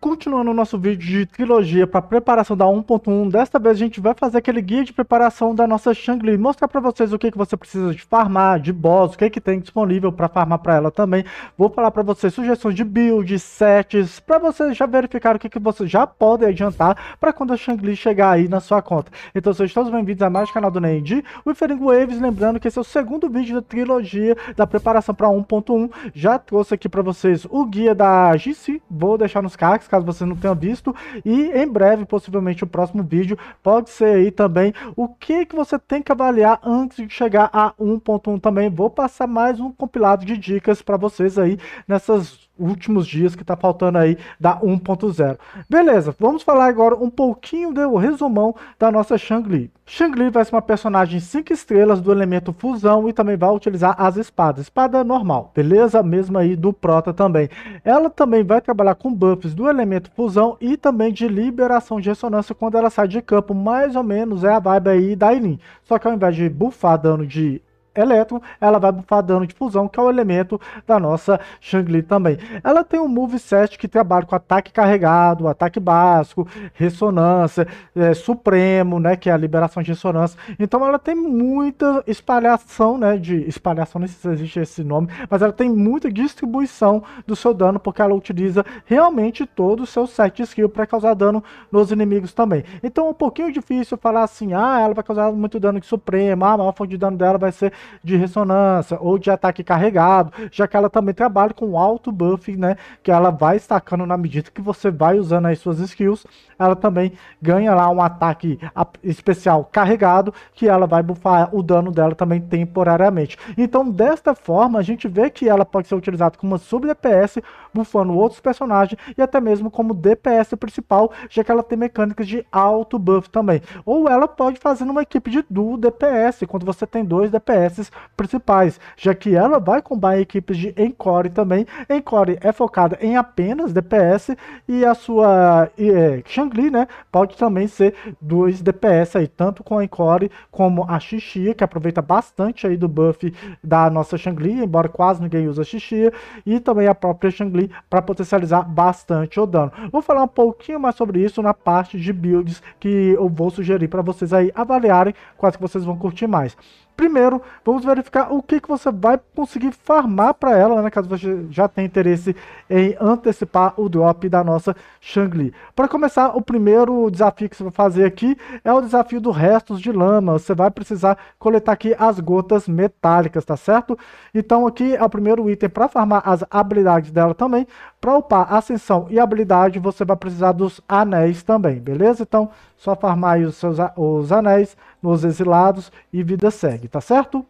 Continuando o nosso vídeo de trilogia para preparação da 1.1, desta vez a gente vai fazer aquele guia de preparação da nossa Shangli, mostrar para vocês o que, que você precisa de farmar, de boss, o que, que tem disponível para farmar para ela também. Vou falar para vocês sugestões de build, sets, para vocês já verificar o que, que vocês já podem adiantar para quando a Shangli chegar aí na sua conta. Então sejam todos bem-vindos a mais um canal do o Withering Waves, lembrando que esse é o segundo vídeo da trilogia da preparação para 1.1. Já trouxe aqui para vocês o guia da GC, vou deixar nos cards caso você não tenha visto. E em breve, possivelmente, o próximo vídeo pode ser aí também o que, que você tem que avaliar antes de chegar a 1.1 também. Vou passar mais um compilado de dicas para vocês aí nessas últimos dias que está faltando aí da 1.0. Beleza, vamos falar agora um pouquinho do resumão da nossa Shang-Li. Shang-Li vai ser uma personagem 5 estrelas do elemento fusão e também vai utilizar as espadas. Espada normal, beleza? Mesma aí do Prota também. Ela também vai trabalhar com buffs do elemento fusão e também de liberação de ressonância quando ela sai de campo. Mais ou menos é a vibe aí da Eileen. Só que ao invés de buffar dano de elétron, ela vai bufar dano de fusão, que é o elemento da nossa Shangli também. Ela tem um moveset que trabalha com ataque carregado, ataque básico, ressonância, é, supremo, né, que é a liberação de ressonância. Então ela tem muita espalhação, né, de espalhação, não sei se existe esse nome, mas ela tem muita distribuição do seu dano, porque ela utiliza realmente todo o seu set de skill para causar dano nos inimigos também. Então é um pouquinho difícil falar assim, ah, ela vai causar muito dano de supremo, ah, a maior fonte de dano dela vai ser de ressonância ou de ataque carregado, já que ela também trabalha com alto buff, né? Que ela vai estacando na medida que você vai usando as suas skills. Ela também ganha lá um ataque especial carregado, que ela vai buffar o dano dela também temporariamente. Então, desta forma, a gente vê que ela pode ser utilizada como sub-DPS, buffando outros personagens e até mesmo como DPS principal, já que ela tem mecânicas de alto buff também. Ou ela pode fazer numa equipe de duo DPS, quando você tem dois DPS peças principais, já que ela vai combinar equipes de Encore também. Encore é focada em apenas DPS e a sua é, Shangli, né, pode também ser dois DPS aí, tanto com a Encore como a Xixia, que aproveita bastante aí do buff da nossa Shangri, embora quase ninguém usa Xixia, e também a própria Shangri para potencializar bastante o dano. Vou falar um pouquinho mais sobre isso na parte de builds que eu vou sugerir para vocês aí avaliarem quais que vocês vão curtir mais. Primeiro, vamos verificar o que, que você vai conseguir farmar para ela, né, caso você já tenha interesse em antecipar o drop da nossa Shangli. Para começar, o primeiro desafio que você vai fazer aqui é o desafio do restos de lama. Você vai precisar coletar aqui as gotas metálicas, tá certo? Então aqui é o primeiro item para farmar as habilidades dela também. Para upar ascensão e habilidade, você vai precisar dos anéis também, beleza? Então, só farmar aí os seus os anéis nos exilados e vida segue, tá certo?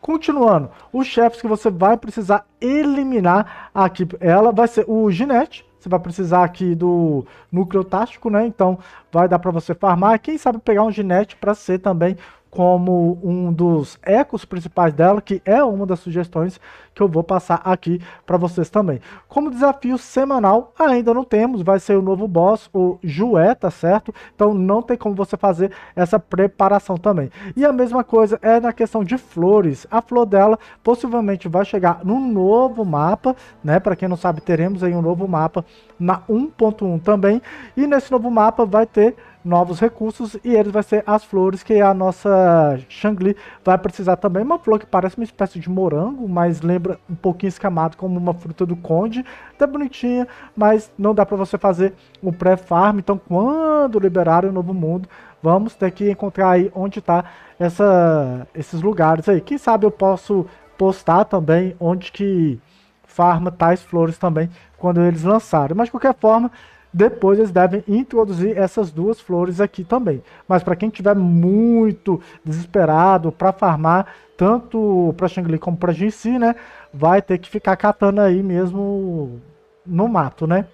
Continuando, os chefes que você vai precisar eliminar aqui, ela vai ser o Ginete, você vai precisar aqui do núcleo tático, né? Então vai dar para você farmar, quem sabe pegar um Ginete para ser também como um dos ecos principais dela, que é uma das sugestões que eu vou passar aqui para vocês também. Como desafio semanal, ainda não temos, vai ser o novo boss, o Jué, tá certo? Então não tem como você fazer essa preparação também. E a mesma coisa é na questão de flores. A flor dela possivelmente vai chegar no novo mapa, né? Para quem não sabe, teremos aí um novo mapa na 1.1 também. E nesse novo mapa vai ter novos recursos e eles vai ser as flores que a nossa Shangli vai precisar também. Uma flor que parece uma espécie de morango, mas lembra um pouquinho escamado como uma fruta do conde. até tá bonitinha, mas não dá para você fazer um pré-farm. Então, quando liberarem o novo mundo, vamos ter que encontrar aí onde tá essa, esses lugares aí. Quem sabe eu posso postar também onde que farma tais flores também quando eles lançarem. Mas de qualquer forma, depois eles devem introduzir essas duas flores aqui também. Mas para quem tiver muito desesperado para farmar, tanto para Xangli como para Jinxi, né? Vai ter que ficar catando aí mesmo no mato, né?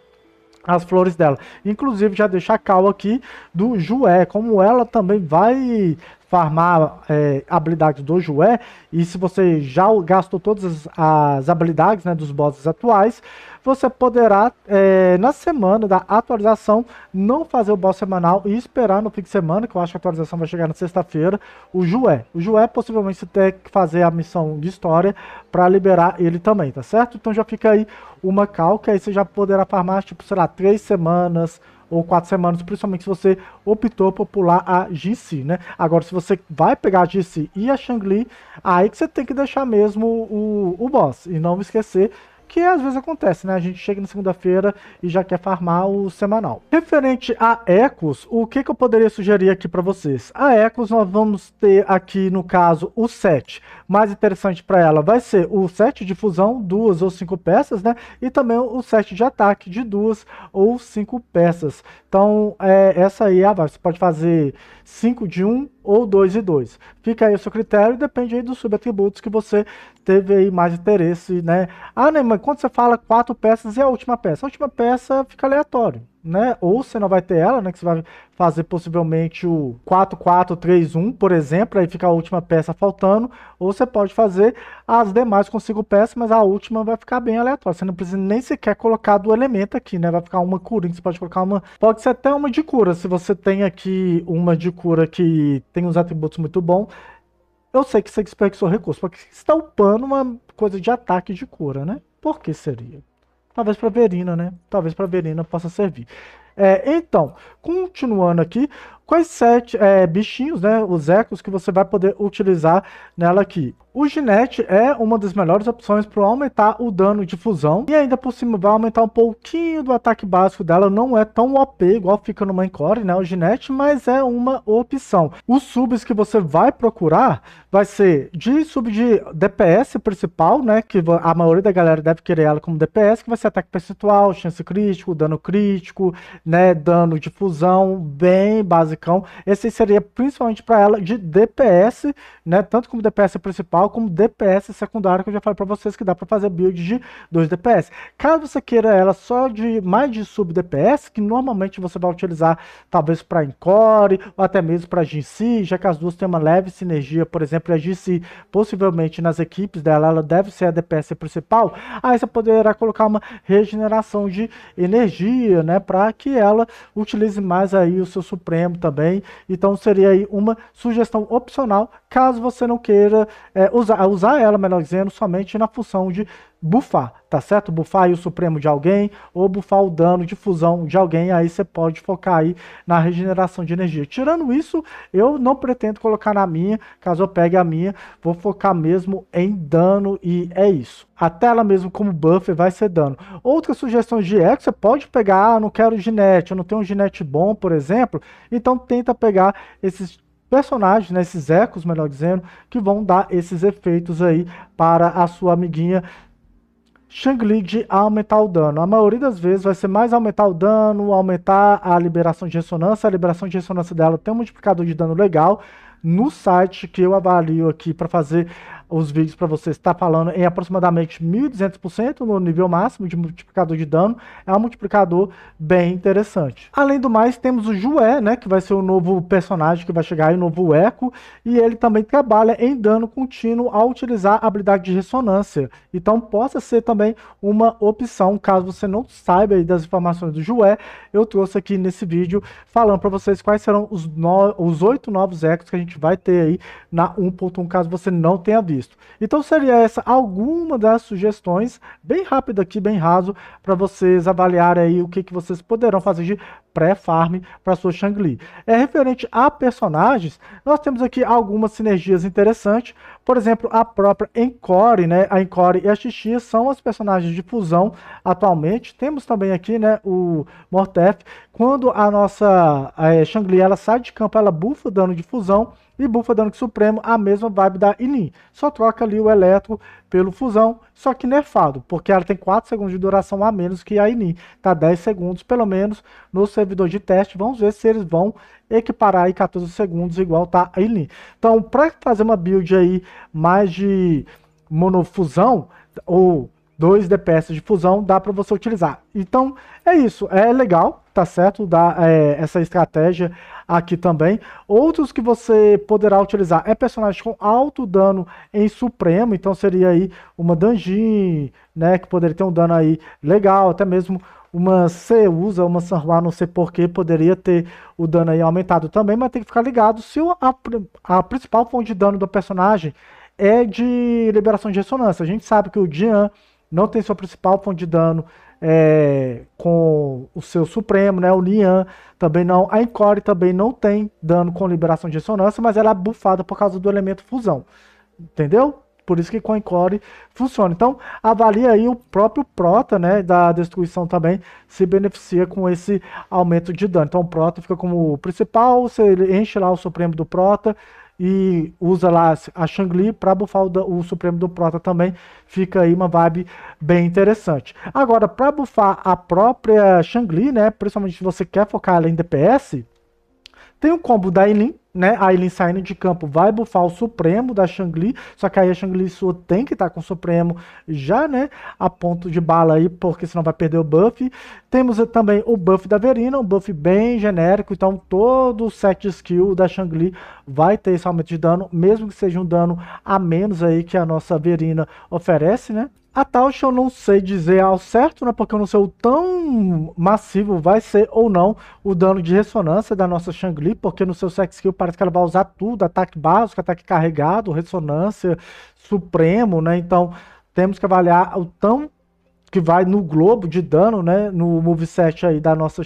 as flores dela. Inclusive, já deixa a cal aqui do Jué, como ela também vai farmar é, habilidades do Joé, e se você já gastou todas as habilidades né, dos bosses atuais, você poderá, é, na semana da atualização, não fazer o boss semanal e esperar no fim de semana, que eu acho que a atualização vai chegar na sexta-feira, o Joé. O Joé possivelmente você tem que fazer a missão de história para liberar ele também, tá certo? Então já fica aí uma calca, aí você já poderá farmar, tipo, sei lá, três semanas, ou quatro semanas, principalmente se você optou por pular a GC, né? Agora, se você vai pegar a GC e a Shangli, aí que você tem que deixar mesmo o, o boss. E não esquecer que às vezes acontece, né? A gente chega na segunda-feira e já quer farmar o semanal. Referente a Ecos, o que, que eu poderia sugerir aqui para vocês? A Ecos, nós vamos ter aqui, no caso, o set mais interessante para ela vai ser o set de fusão, duas ou cinco peças, né? E também o set de ataque de duas ou cinco peças. Então, é, essa aí é a base. Você pode fazer cinco de um, ou dois e dois. Fica aí o seu critério, depende aí dos subatributos que você teve aí mais interesse, né? Ah, né, mas quando você fala quatro peças, e a última peça. A última peça fica aleatório né? Ou você não vai ter ela, né? Que você vai fazer possivelmente o 4-4-3-1, por exemplo, aí fica a última peça faltando. Ou você pode fazer as demais com cinco peças, mas a última vai ficar bem aleatória. Você não precisa nem sequer colocar do elemento aqui, né? Vai ficar uma cura, você pode colocar uma. Pode ser até uma de cura. Se você tem aqui uma de cura que tem uns atributos muito bons. Eu sei que você seu recurso, porque você está upando uma coisa de ataque de cura, né? Por que seria? Talvez para Verina, né? Talvez para Verina possa servir. É, então, continuando aqui, quais sete é, bichinhos, né, os ecos que você vai poder utilizar nela aqui? O Ginette é uma das melhores opções para aumentar o dano de fusão. E ainda por cima vai aumentar um pouquinho do ataque básico dela. Não é tão OP igual fica no Mancore, né? O Ginette, mas é uma opção. Os subs que você vai procurar vai ser de sub de DPS principal, né? Que a maioria da galera deve querer ela como DPS, que vai ser ataque percentual, chance crítico, dano crítico, né? Dano de fusão, bem basicão. Esse seria principalmente para ela de DPS, né? Tanto como DPS principal normal como DPS secundário, que eu já falei para vocês que dá para fazer build de 2 DPS. Caso você queira ela só de mais de sub DPS, que normalmente você vai utilizar talvez para Encore ou até mesmo para GC, já que as duas têm uma leve sinergia, por exemplo, a GC possivelmente nas equipes dela, ela deve ser a DPS principal, aí você poderá colocar uma regeneração de energia, né, para que ela utilize mais aí o seu Supremo também. Então seria aí uma sugestão opcional, caso você não queira é, usar, usar ela, melhor dizendo, somente na função de bufar, tá certo? Bufar aí o supremo de alguém ou bufar o dano de fusão de alguém, aí você pode focar aí na regeneração de energia. Tirando isso, eu não pretendo colocar na minha, caso eu pegue a minha, vou focar mesmo em dano e é isso. Até ela mesmo como buffer vai ser dano. Outras sugestões de eco, você pode pegar, ah, não quero ginete, eu não tenho um ginete bom, por exemplo, então tenta pegar esses personagens, né, esses ecos, melhor dizendo, que vão dar esses efeitos aí para a sua amiguinha Shang-Li de aumentar o dano. A maioria das vezes vai ser mais aumentar o dano, aumentar a liberação de ressonância. A liberação de ressonância dela tem um multiplicador de dano legal. No site que eu avalio aqui para fazer os vídeos para você está falando em aproximadamente 1200% no nível máximo de multiplicador de dano. É um multiplicador bem interessante. Além do mais, temos o Jué, né, que vai ser o novo personagem que vai chegar aí, o novo Eco, e ele também trabalha em dano contínuo ao utilizar a habilidade de ressonância. Então possa ser também uma opção, caso você não saiba aí das informações do Jué, eu trouxe aqui nesse vídeo falando para vocês quais serão os, no... os 8 novos Ecos que a gente vai ter aí na 1.1, caso você não tenha visto visto. Então seria essa alguma das sugestões, bem rápido aqui, bem raso, para vocês avaliarem aí o que, que vocês poderão fazer de pré-farm para sua Shang-Li. É referente a personagens, nós temos aqui algumas sinergias interessantes, por exemplo, a própria Encore, né? A Encore e a Xixi são as personagens de fusão atualmente. Temos também aqui, né, o Mortef. Quando a nossa é, Shang-Li ela sai de campo, ela bufa o dano de fusão e bufa dano supremo, a mesma vibe da Inim, Só troca ali o elétrico pelo fusão, só que nerfado, é porque ela tem 4 segundos de duração a menos que a Inim, Tá 10 segundos, pelo menos, no servidor de teste. Vamos ver se eles vão equiparar aí 14 segundos igual tá a Ilin. Então, para fazer uma build aí mais de monofusão, ou 2 DPS de fusão, dá para você utilizar. Então, é isso. É legal, tá certo? Dá é, essa estratégia aqui também. Outros que você poderá utilizar é personagem com alto dano em Supremo, então seria aí uma Danjin, né, que poderia ter um dano aí legal, até mesmo uma Ceusa, usa, uma Sanhua, não sei porquê, poderia ter o dano aí aumentado também, mas tem que ficar ligado se a, a principal fonte de dano do personagem é de liberação de ressonância. A gente sabe que o Dian não tem sua principal fonte de dano é, com o seu Supremo, né? O Nian também não. A Encore também não tem dano com liberação de ressonância, mas ela é bufada por causa do elemento fusão. Entendeu? Por isso que com a Encore funciona. Então, avalia aí o próprio Prota, né? Da destruição também se beneficia com esse aumento de dano. Então, o Prota fica como o principal, você enche lá o Supremo do Prota e usa lá a Shang-Li para bufar o, o, Supremo do Prota também. Fica aí uma vibe bem interessante. Agora, para bufar a própria Shang-Li, né, principalmente se você quer focar ela em DPS, tem o combo da Aileen, né? A Aileen saindo de campo vai bufar o Supremo da Shangli, só que aí a Shangli sua tem que estar tá com o Supremo já, né? A ponto de bala aí, porque senão vai perder o buff. Temos também o buff da Verina, um buff bem genérico, então todo o set de skill da Shangli vai ter esse aumento de dano, mesmo que seja um dano a menos aí que a nossa Verina oferece, né? A taxa eu não sei dizer ao certo, né, porque eu não sei o tão massivo vai ser ou não o dano de ressonância da nossa Shangli, porque no seu sex skill parece que ela vai usar tudo, ataque básico, ataque carregado, ressonância, supremo, né? Então, temos que avaliar o tão que vai no globo de dano, né, no moveset aí da nossa a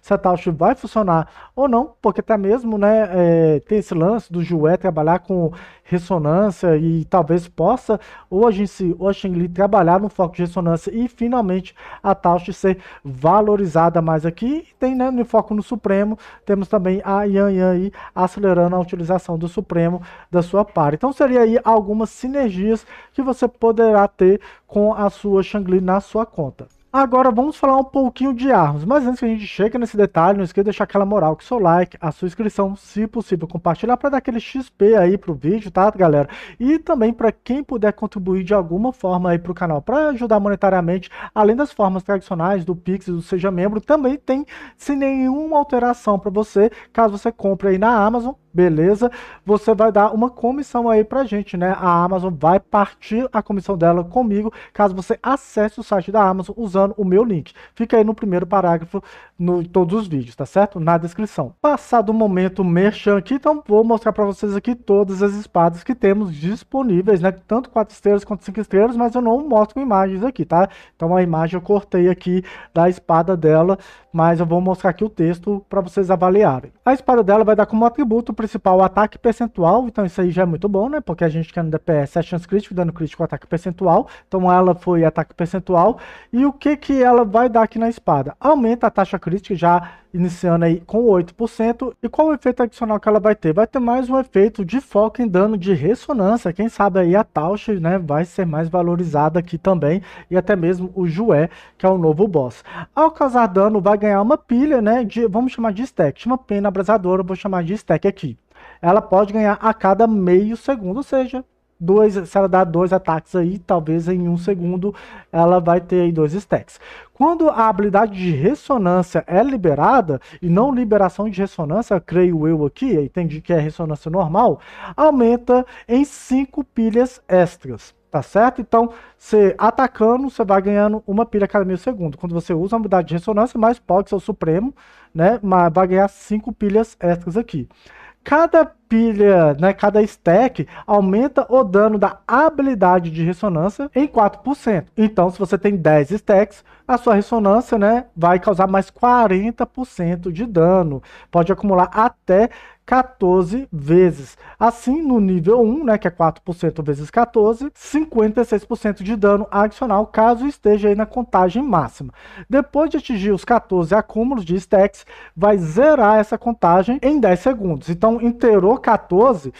Satoshi vai funcionar ou não, porque até mesmo, né, é, tem esse lance do Jué trabalhar com ressonância e talvez possa ou a gente ou a Shangli trabalhar no foco de ressonância e finalmente a Tausch ser valorizada mais aqui. E tem, né, no foco no Supremo, temos também a Yan Yan aí acelerando a utilização do Supremo da sua par. Então seria aí algumas sinergias que você poderá ter com a sua shangri na a sua conta. Agora vamos falar um pouquinho de armas. mas antes que a gente chegue nesse detalhe, não esqueça de deixar aquela moral que seu like, a sua inscrição, se possível compartilhar para dar aquele XP aí pro vídeo, tá galera? E também para quem puder contribuir de alguma forma aí pro canal para ajudar monetariamente, além das formas tradicionais do Pix do Seja Membro, também tem sem nenhuma alteração para você, caso você compre aí na Amazon beleza? Você vai dar uma comissão aí pra gente, né? A Amazon vai partir a comissão dela comigo, caso você acesse o site da Amazon usando o meu link. Fica aí no primeiro parágrafo no, em todos os vídeos, tá certo? Na descrição. Passado o momento merchan aqui, então vou mostrar para vocês aqui todas as espadas que temos disponíveis, né? Tanto 4 estrelas quanto 5 estrelas, mas eu não mostro imagens aqui, tá? Então a imagem eu cortei aqui da espada dela, mas eu vou mostrar aqui o texto para vocês avaliarem. A espada dela vai dar como atributo principal, o ataque percentual, então isso aí já é muito bom, né? Porque a gente quer é no DPS é chance crítico, dano crítico, ataque percentual. Então ela foi ataque percentual. E o que que ela vai dar aqui na espada? Aumenta a taxa crítica, já iniciando aí com 8%. E qual o efeito adicional que ela vai ter? Vai ter mais um efeito de foco em dano de ressonância. Quem sabe aí a Tausch né, vai ser mais valorizada aqui também. E até mesmo o Jué, que é o novo boss. Ao causar dano, vai ganhar uma pilha, né? De, vamos chamar de stack. uma pena abrasadora, vou chamar de stack aqui. Ela pode ganhar a cada meio segundo, ou seja, dois, se ela dá dois ataques aí, talvez em um segundo ela vai ter aí dois stacks. Quando a habilidade de ressonância é liberada, e não liberação de ressonância, creio eu aqui, entendi que é ressonância normal, aumenta em 5 pilhas extras, tá certo? Então, você atacando, você vai ganhando uma pilha cada meio segundo. Quando você usa a habilidade de ressonância, mais pode ser seu supremo, né? Mas vai ganhar 5 pilhas extras aqui. Cada pilha, né, cada stack aumenta o dano da habilidade de ressonância em 4%. Então, se você tem 10 stacks, a sua ressonância, né, vai causar mais 40% de dano. Pode acumular até 14 vezes. Assim, no nível 1, né, que é 4% vezes 14, 56% de dano adicional caso esteja aí na contagem máxima. Depois de atingir os 14 acúmulos de stacks, vai zerar essa contagem em 10 segundos. Então, inteirou 14,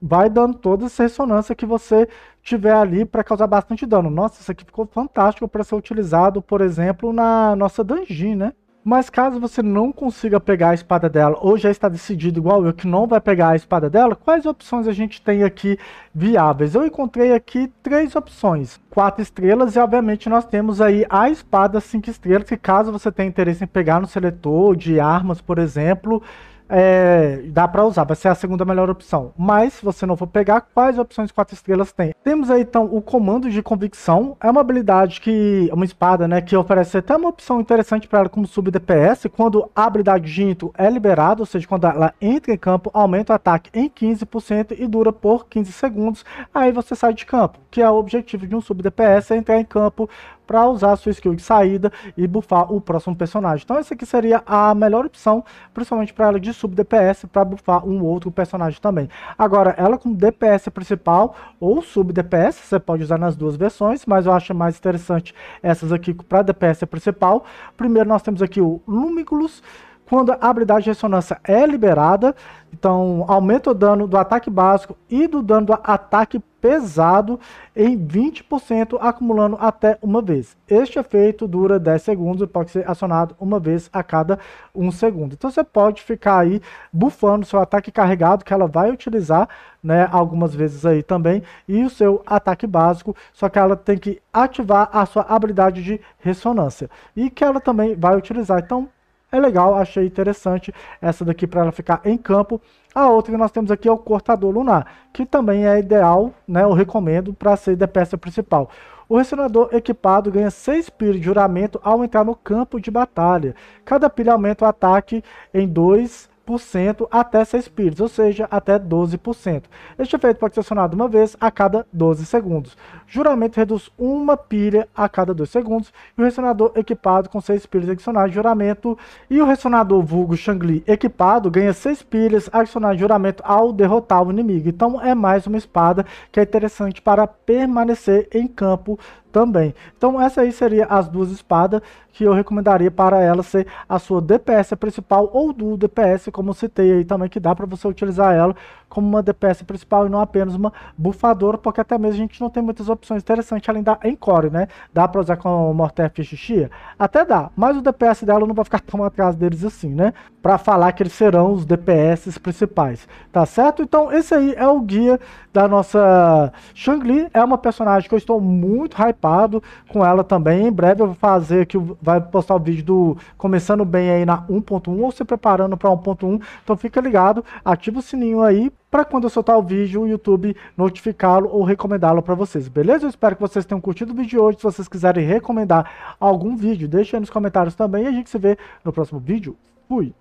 vai dando toda essa ressonância que você tiver ali para causar bastante dano. Nossa, isso aqui ficou fantástico para ser utilizado, por exemplo, na nossa dungeon, né? Mas caso você não consiga pegar a espada dela, ou já está decidido igual eu que não vai pegar a espada dela, quais opções a gente tem aqui viáveis? Eu encontrei aqui três opções, quatro estrelas e obviamente nós temos aí a espada cinco estrelas, que caso você tenha interesse em pegar no seletor de armas, por exemplo, é, dá para usar, vai ser a segunda melhor opção. Mas se você não for pegar, quais opções 4 estrelas tem? Temos aí então o comando de convicção, é uma habilidade que uma espada, né, que oferece até uma opção interessante para ela como sub DPS, quando a habilidade de é liberada, ou seja, quando ela entra em campo, aumenta o ataque em 15% e dura por 15 segundos, aí você sai de campo, que é o objetivo de um sub DPS, é entrar em campo para usar a sua skill de saída e buffar o próximo personagem. Então essa aqui seria a melhor opção, principalmente para ela de sub DPS, para buffar um outro personagem também. Agora, ela com DPS principal ou sub DPS, você pode usar nas duas versões, mas eu acho mais interessante essas aqui para DPS principal. Primeiro nós temos aqui o Lumiculus, quando a habilidade de ressonância é liberada, então aumenta o dano do ataque básico e do dano do ataque pesado em 20%, acumulando até uma vez. Este efeito dura 10 segundos e pode ser acionado uma vez a cada 1 segundo. Então você pode ficar aí bufando seu ataque carregado, que ela vai utilizar né, algumas vezes aí também, e o seu ataque básico, só que ela tem que ativar a sua habilidade de ressonância, e que ela também vai utilizar. Então é legal, achei interessante essa daqui para ela ficar em campo. A outra que nós temos aqui é o cortador lunar, que também é ideal, né, eu recomendo, para ser de peça principal. O Ressonador equipado ganha 6 pilhas de juramento ao entrar no campo de batalha. Cada pilha aumenta o ataque em 2 até 6 pilhas, ou seja, até 12%. Este efeito pode ser acionado uma vez a cada 12 segundos. Juramento reduz uma pilha a cada 2 segundos e o ressonador equipado com 6 pilhas adicionais de juramento e o ressonador vulgo Shangli equipado ganha 6 pilhas adicionais de juramento ao derrotar o inimigo. Então é mais uma espada que é interessante para permanecer em campo também. Então essa aí seria as duas espadas que eu recomendaria para ela ser a sua DPS principal ou do DPS, como citei aí também, que dá para você utilizar ela como uma DPS principal e não apenas uma bufadora, porque até mesmo a gente não tem muitas opções interessantes além da Encore, né? Dá pra usar com Mortef e Xixia? Até dá, mas o DPS dela não vai ficar tão atrás deles assim, né? Pra falar que eles serão os DPS principais, tá certo? Então esse aí é o guia da nossa Shangli, é uma personagem que eu estou muito hypado com ela também, em breve eu vou fazer aqui, vai postar o vídeo do começando bem aí na 1.1 ou se preparando para 1.1, então fica ligado, ativa o sininho aí para quando eu soltar o vídeo, o YouTube notificá-lo ou recomendá-lo para vocês, beleza? Eu espero que vocês tenham curtido o vídeo de hoje. Se vocês quiserem recomendar algum vídeo, deixem aí nos comentários também e a gente se vê no próximo vídeo. Fui!